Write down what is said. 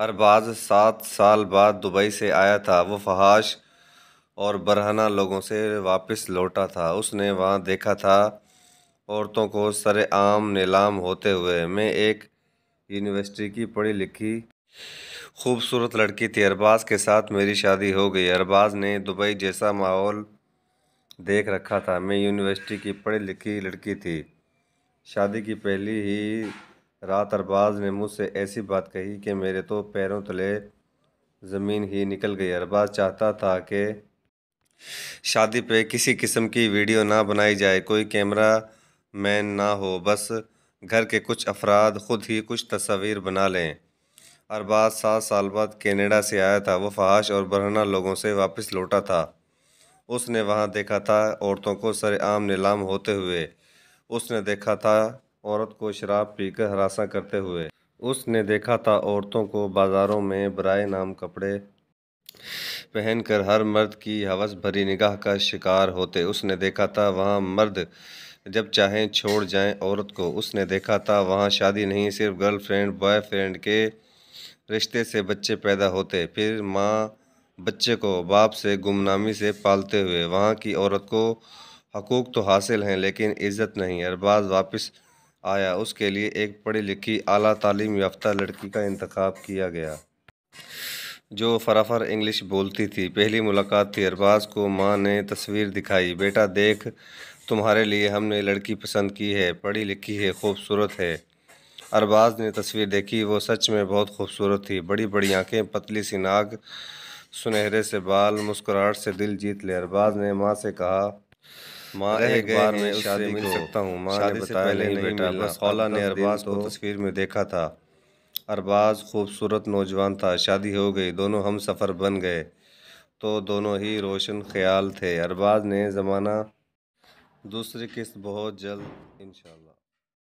अरबाज सात साल बाद दुबई से आया था वो फहाश और बरहना लोगों से वापस लौटा था उसने वहाँ देखा था औरतों को सरेआम नीलाम होते हुए मैं एक यूनिवर्सिटी की पढ़ी लिखी खूबसूरत लड़की थी अरबाज के साथ मेरी शादी हो गई अरबाज ने दुबई जैसा माहौल देख रखा था मैं यूनिवर्सिटी की पढ़ी लिखी लड़की थी शादी की पहली ही रात अरबाज ने मुझसे ऐसी बात कही कि मेरे तो पैरों तले ज़मीन ही निकल गई अरबाज चाहता था कि शादी पे किसी किस्म की वीडियो ना बनाई जाए कोई कैमरा मैन ना हो बस घर के कुछ अफराद ख़ुद ही कुछ तस्वीर बना लें अरबाज सात साल बाद कनाडा से आया था वो फहाश और बरहना लोगों से वापस लौटा था उसने वहाँ देखा था औरतों को सरेआम नीलाम होते हुए उसने देखा था औरत को शराब पीकर हरासा करते हुए उसने देखा था औरतों को बाज़ारों में बराए नाम कपड़े पहनकर हर मर्द की हवस भरी निगाह का शिकार होते उसने देखा था वहाँ मर्द जब चाहें छोड़ जाएं औरत को उसने देखा था वहाँ शादी नहीं सिर्फ गर्लफ्रेंड बॉयफ्रेंड के रिश्ते से बच्चे पैदा होते फिर माँ बच्चे को बाप से गुमनामी से पालते हुए वहाँ की औरत को हकूक़ तो हासिल हैं लेकिन इज़्ज़त नहीं अरबाज वापस आया उसके लिए एक पढ़ी लिखी अली तालीम याफ्ता लड़की का इंतखब किया गया जो फराफर इंग्लिश बोलती थी पहली मुलाकात थी अरबाज को माँ ने तस्वीर दिखाई बेटा देख तुम्हारे लिए हमने लड़की पसंद की है पढ़ी लिखी है खूबसूरत है अरबाज ने तस्वीर देखी वो सच में बहुत खूबसूरत थी बड़ी बड़ी आँखें पतली सी नाक सुनहरे से बाल मुस्कुराहट से दिल जीत ले अरबाज ने माँ से कहा माँ एक बार मैं शादी मिल सकता हूँ माँ ने बताया नहीं बेटा बस खौला ने अरबाज को तस्वीर में देखा था अरबाज खूबसूरत नौजवान था शादी हो गई दोनों हम सफ़र बन गए तो दोनों ही रोशन ख्याल थे अरबाज ने ज़माना दूसरी किस्त बहुत जल्द इन